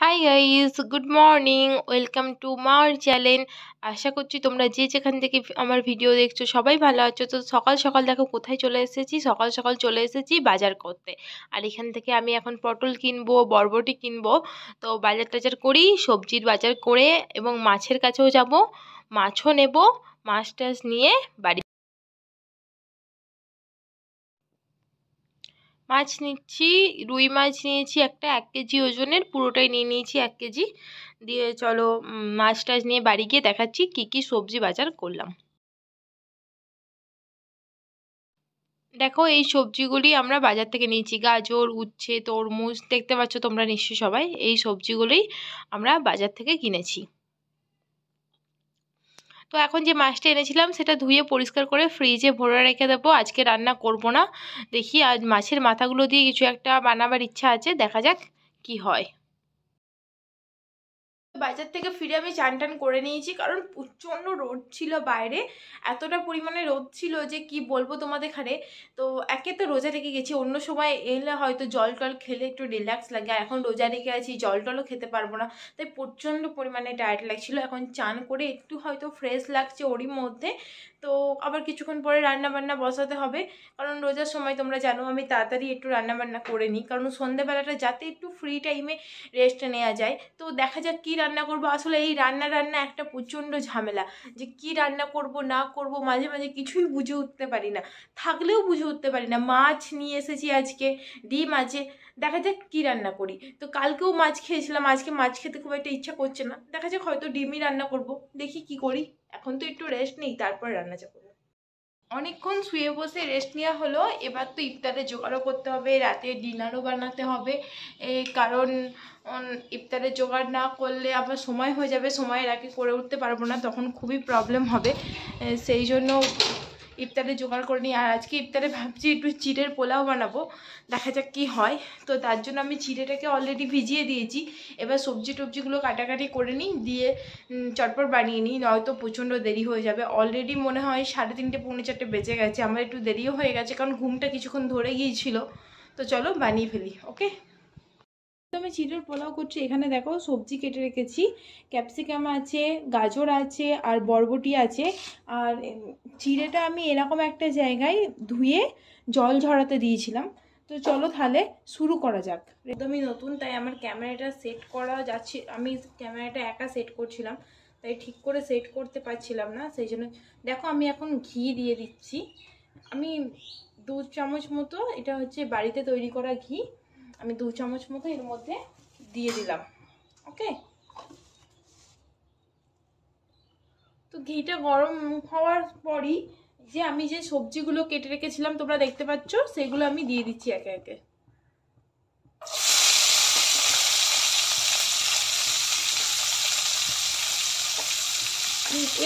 high guys good morning welcome to my channel আশা করছি তোমরা যে যেখান থেকে আমার ভিডিও দেখছো সবাই ভালো আছো তো সকাল সকাল দেখো কোথায় চলে এসেছি সকাল সকাল চলে এসেছি বাজার করতে আর এখান থেকে আমি এখন পটল কিনবো বরবটি কিনবো তো বাজার টাজার করি সবজির বাজার করে এবং মাছের কাছেও যাব মাছও নেব মাছ টাছ নিয়ে বাড়ি মাছ নিচ্ছি রুই মাছ নিয়েছি একটা এক কেজি ওজনের পুরোটাই নিয়ে নিয়েছি এক কেজি দিয়ে চলো মাছ টাছ নিয়ে বাড়ি গিয়ে দেখাচ্ছি কি কি সবজি বাজার করলাম দেখো এই সবজিগুলি আমরা বাজার থেকে নিয়েছি গাজর উচ্ছে তরমুজ দেখতে পাচ্ছ তোমরা নিশ্চয়ই সবাই এই সবজিগুলোই আমরা বাজার থেকে কিনেছি তো এখন যে মাছটা এনেছিলাম সেটা ধুয়ে পরিষ্কার করে ফ্রিজে ভরে রেখে দেবো আজকে রান্না করব না দেখি আজ মাছের মাথাগুলো দিয়ে কিছু একটা বানাবার ইচ্ছা আছে দেখা যাক কি হয় বাজার থেকে ফিরে আমি চান টান করে নিয়েছি কারণ প্রচণ্ড রোদ ছিল বাইরে এতটা পরিমাণে রোদ ছিল যে কি বলবো তোমাদের এখানে তো একে তো রোজা রেখে গেছি অন্য সময় এলে হয়তো জল টল খেলে একটু রিল্যাক্স লাগে আর এখন রোজা রেখে আছি জল টলও খেতে পারবো না তাই প্রচণ্ড পরিমাণে টায়ার্ড লাগছিল এখন চান করে একটু হয়তো ফ্রেশ লাগছে ওরই মধ্যে তো আবার কিছুক্ষণ পরে রান্নাবান্না বসাতে হবে কারণ রোজার সময় তোমরা জানো আমি তাড়াতাড়ি একটু রান্নাবান্না করে নিই কারণ সন্ধ্যেবেলাটা যাতে একটু ফ্রি টাইমে রেস্ট নেওয়া যায় তো দেখা যাক কী রান্না করব আসলে এই রান্না রান্না একটা প্রচণ্ড ঝামেলা যে কি রান্না করব না করব মাঝে মাঝে কিছুই বুঝে উঠতে পারি না থাকলেও বুঝে উঠতে পারি না মাছ নিয়ে এসেছি আজকে ডিম আছে দেখা যাক কী রান্না করি তো কালকেও মাছ খেয়েছিলাম আজকে মাছ খেতে খুব একটা ইচ্ছা করছে না দেখা যাক হয়তো ডিমই রান্না করব দেখি কি করি এখন তো একটু রেস্ট নেই তারপর রান্না চাপবো অনেকক্ষণ শুয়ে বসে রেস্ট নেওয়া হলো এবার তো ইফতারে জোগাড়ও করতে হবে রাতে ডিনারও বানাতে হবে কারণ ইফতারে জোগাড় না করলে আবার সময় হয়ে যাবে সময়ের আগে করে উঠতে পারবো না তখন খুবই প্রবলেম হবে সেই জন্য ইফতারে জোগাড় করে নিই আর আজকে ইফতারে ভাবছি একটু চিড়ের পোলাও বানাবো দেখা যাক কী হয় তো তার জন্য আমি চিড়েটাকে অলরেডি ভিজিয়ে দিয়েছি এবার সবজি টবজিগুলো কাটাকাটি করে নিই দিয়ে চটপট বানিয়ে নিই নয়তো প্রচণ্ড দেরি হয়ে যাবে অলরেডি মনে হয় সাড়ে তিনটে পৌনে চারটে বেজে গেছে আমার একটু দেরিও হয়ে গেছে কারণ ঘুমটা কিছুক্ষণ ধরে গিয়েছিল তো চলো বানিয়ে ফেলি ওকে তো আমি চিটোর পোলাও করছি এখানে দেখো সবজি কেটে রেখেছি ক্যাপসিকাম আছে গাজর আছে আর বরবটি আছে আর চিড়েটা আমি এরকম একটা জায়গায় ধুয়ে জল ঝরাতে দিয়েছিলাম তো চলো তাহলে শুরু করা যাক একদমই নতুন তাই আমার ক্যামেরাটা সেট করা যাচ্ছে আমি ক্যামেরাটা একা সেট করছিলাম তাই ঠিক করে সেট করতে পারছিলাম না সেই জন্য দেখো আমি এখন ঘি দিয়ে দিচ্ছি আমি দু চামচ মতো এটা হচ্ছে বাড়িতে তৈরি করা ঘি আমি দু চামচ মতো এর মধ্যে দিয়ে দিলাম ওকে তো ঘিটা গরম হওয়ার পরই যে আমি যে সবজিগুলো কেটে রেখেছিলাম তোমরা দেখতে পাচ্ছ সেগুলো আমি দিয়ে দিচ্ছি একে একে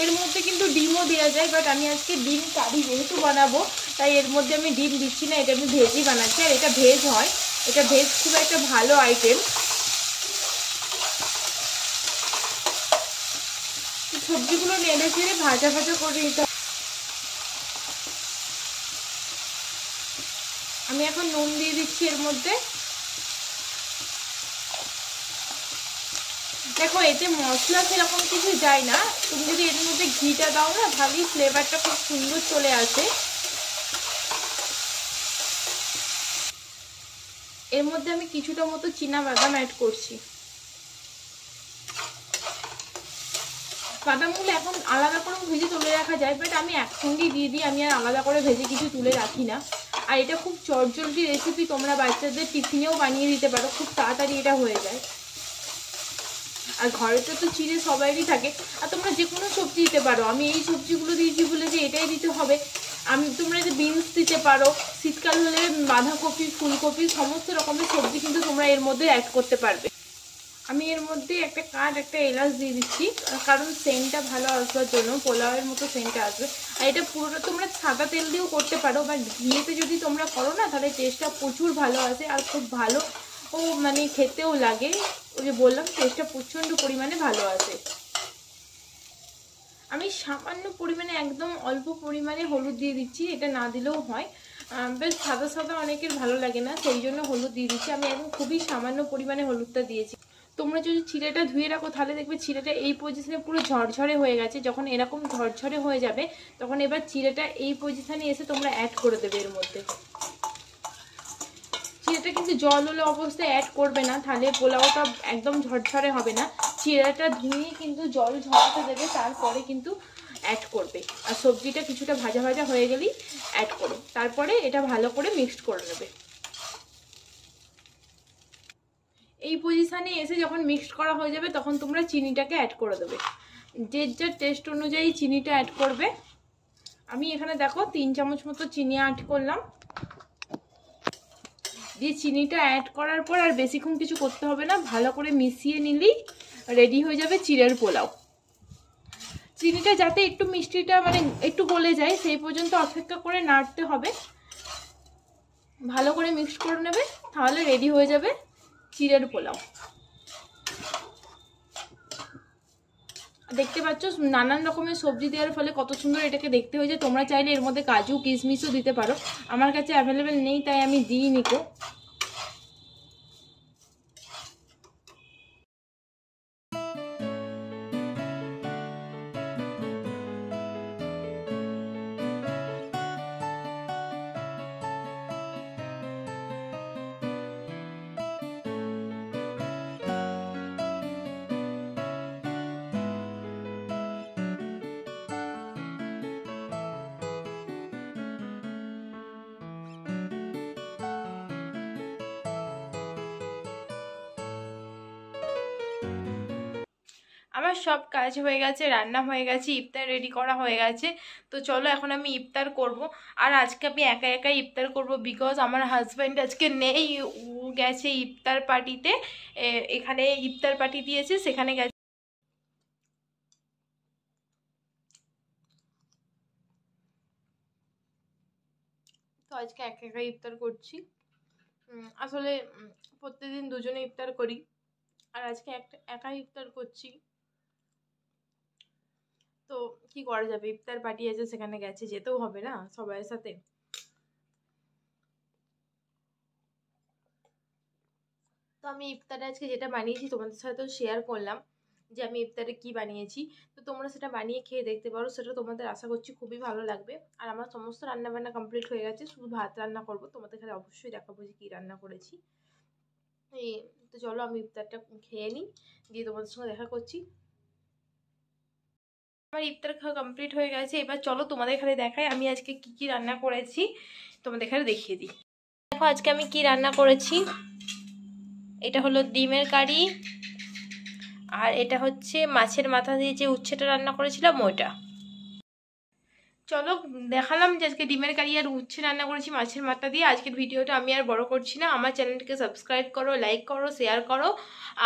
এর মধ্যে কিন্তু ডিমও দেওয়া যায় বাট আমি আজকে ডিম কারি যেহেতু বানাবো তাই এর মধ্যে আমি ডিম দিচ্ছি না এটা আমি ভেজই বানাচ্ছি আর এটা ভেজ হয় এটা ভেজ খুব একটা ভালো আইটেম সবজিগুলো নেড়ে ফেলে ভাজা ভাজা করে নিতে আমি এখন নুন দিয়ে দিচ্ছি এর মধ্যে দেখো এতে মশলা সেরকম কিছু যায় না তুমি যদি এর মধ্যে ঘিটা দাও না ভালোই ফ্লেভারটা খুব সুন্দর চলে আসে এর মধ্যে আমি কিছুটা মতো চীনা বাদাম অ্যাড করছি বাদামগুলো এখন আলাদা করে ভেজে তুলে রাখা যায় বাট আমি একসঙ্গেই দিয়ে দিই আমি আর আলাদা করে ভেজে কিছু তুলে রাখি না আর এটা খুব চটজলটি রেসিপি তোমরা বাচ্চাদের টিফিনেও বানিয়ে দিতে পারো খুব তাড়াতাড়ি এটা হয়ে যায় আর ঘরেতে তো চিড়ে সবাইরই থাকে আর তোমরা যে কোনো সবজি দিতে পারো আমি এই সবজিগুলো দিয়েছি বলে যে এটাই দিতে হবে আমি তোমরা যে বিনস দিতে পারো শীতকাল হলে বাঁধাকপি ফুলকপি সমস্ত রকমের সবজি কিন্তু তোমরা এর মধ্যে অ্যাড করতে পারবে আমি এর মধ্যে একটা কাঠ একটা এলাচ দিয়ে দিচ্ছি কারণ সেন্টটা ভালো আসবার জন্য পোলাওয়ের মতো সেন্টটা আসবে আর এটা পুরোটা তোমরা সাদা তেল দিয়েও করতে পারো বা ঘিয়েতে যদি তোমরা করো না তাহলে টেস্টটা প্রচুর ভালো আসে আর খুব ভালো ও মানে খেতেও লাগে ওই যে বললাম টেস্টটা প্রচণ্ড পরিমাণে ভালো আসে আমি সামান্য পরিমাণে একদম অল্প পরিমাণে হলুদ দিয়ে দিচ্ছি এটা না দিলেও হয় বেশ সাদা সাদা অনেকের ভালো লাগে না সেই জন্য হলুদ দিয়ে দিচ্ছি আমি একদম খুবই সামান্য পরিমাণে হলুদটা দিয়েছি তোমরা যদি ছিঁড়েটা ধুয়ে রাখো তাহলে দেখবে ছিঁড়েটা এই পজিশনে পুরো ঝরঝরে হয়ে গেছে যখন এরকম ঝরঝরে হয়ে যাবে তখন এবার চিড়েটা এই পজিশানে এসে তোমরা অ্যাড করে দেবে এর মধ্যে চিড়েটা কিন্তু জল হলে অবস্থায় অ্যাড করবে না তাহলে পোলাওটা একদম ঝরঝরে হবে না চিড়াটা ধুয়ে কিন্তু জল ঝরাতে দেবে তারপরে কিন্তু অ্যাড করবে আর সবজিটা কিছুটা ভাজা ভাজা হয়ে গেলেই অ্যাড করো তারপরে এটা ভালো করে মিক্সড করে নেবে এই পজিশানে এসে যখন মিক্সড করা হয়ে যাবে তখন তোমরা চিনিটাকে অ্যাড করে দেবে যে যার টেস্ট অনুযায়ী চিনিটা অ্যাড করবে আমি এখানে দেখো তিন চামচ মতো চিনি অ্যাড করলাম দিয়ে চিনিটা অ্যাড করার পর আর বেশিক্ষণ কিছু করতে হবে না ভালো করে মিশিয়ে নিলেই রেডি হয়ে যাবে চিড়ের পোলাও চিনিটা যাতে একটু মিষ্টিটা মানে একটু গলে যায় সেই পর্যন্ত অপেক্ষা করে নাড়তে হবে ভালো করে মিক্স করে নেবে তাহলে রেডি হয়ে যাবে চিড়ের পোলাও দেখতে পাচ্ছ নানান রকমের সবজি দেওয়ার ফলে কত সুন্দর এটাকে দেখতে হয়েছে তোমরা চাইলে এর মধ্যে কাজু কিশমিশও দিতে পারো আমার কাছে অ্যাভেলেবেল নেই তাই আমি দিই নিকো আমার সব কাজ হয়ে গেছে রান্না হয়ে গেছে ইফতার রেডি করা হয়ে গেছে তো চলো এখন আমি ইফতার করব আর আজকে আমি একা একা ইফতার করব বিকজ আমার হাজব্যান্ড আজকে নেই ও গেছে ইফতার পার্টিতে এখানে ইফতার পার্টি দিয়েছে সেখানে গেছে তো আজকে একা একা ইফতার করছি আসলে প্রত্যেকদিন দুজনে ইফতার করি আর আজকে একটা একা ইফতার করছি তো কি করা যাবে ইফতার পার্টি আছে সেখানে গেছে যেতেও হবে না সবাই সাথে তো আমি ইফতারে আজকে যেটা বানিয়েছি তোমাদের সাথে শেয়ার করলাম যে আমি ইফতারে কি বানিয়েছি তো তোমরা সেটা বানিয়ে খেয়ে দেখতে পারো সেটা তোমাদের আশা করছি খুবই ভালো লাগবে আর আমার সমস্ত রান্নাবান্না কমপ্লিট হয়ে গেছে শুধু ভাত রান্না করব তোমাদের খালি অবশ্যই দেখাবো যে কী রান্না করেছি এই তো চলো আমি ইফতারটা খেয়ে নিই দিয়ে তোমাদের সঙ্গে দেখা করছি আমার ইফতার খাওয়া কমপ্লিট হয়ে গেছে এবার চলো তোমাদের এখানে দেখায় আমি আজকে কি কি রান্না করেছি তোমাদের এখানে দেখিয়ে দিই দেখো আজকে আমি কি রান্না করেছি এটা হলো ডিমের কারি আর এটা হচ্ছে মাছের মাথা দিয়ে যে উচ্ছেটা রান্না করেছিলাম ওইটা চলো দেখালাম যে আজকে ডিমের কারি আর উচ্ছে রান্না করেছি মাছের মাথা দিয়ে আজকের ভিডিওটা আমি আর বড় করছি না আমার চ্যানেলটিকে সাবস্ক্রাইব করো লাইক করো শেয়ার করো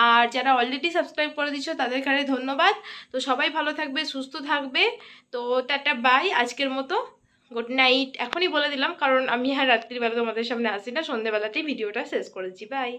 আর যারা অলরেডি সাবস্ক্রাইব করে দিচ্ছ তাদের কারে ধন্যবাদ তো সবাই ভালো থাকবে সুস্থ থাকবে তো টাটা বাই আজকের মতো গুড নাইট এখনই বলে দিলাম কারণ আমি আর রাত্রিবেলা তোমাদের সামনে আসি না সন্ধ্যেবেলাতেই ভিডিওটা শেষ করেছি বাই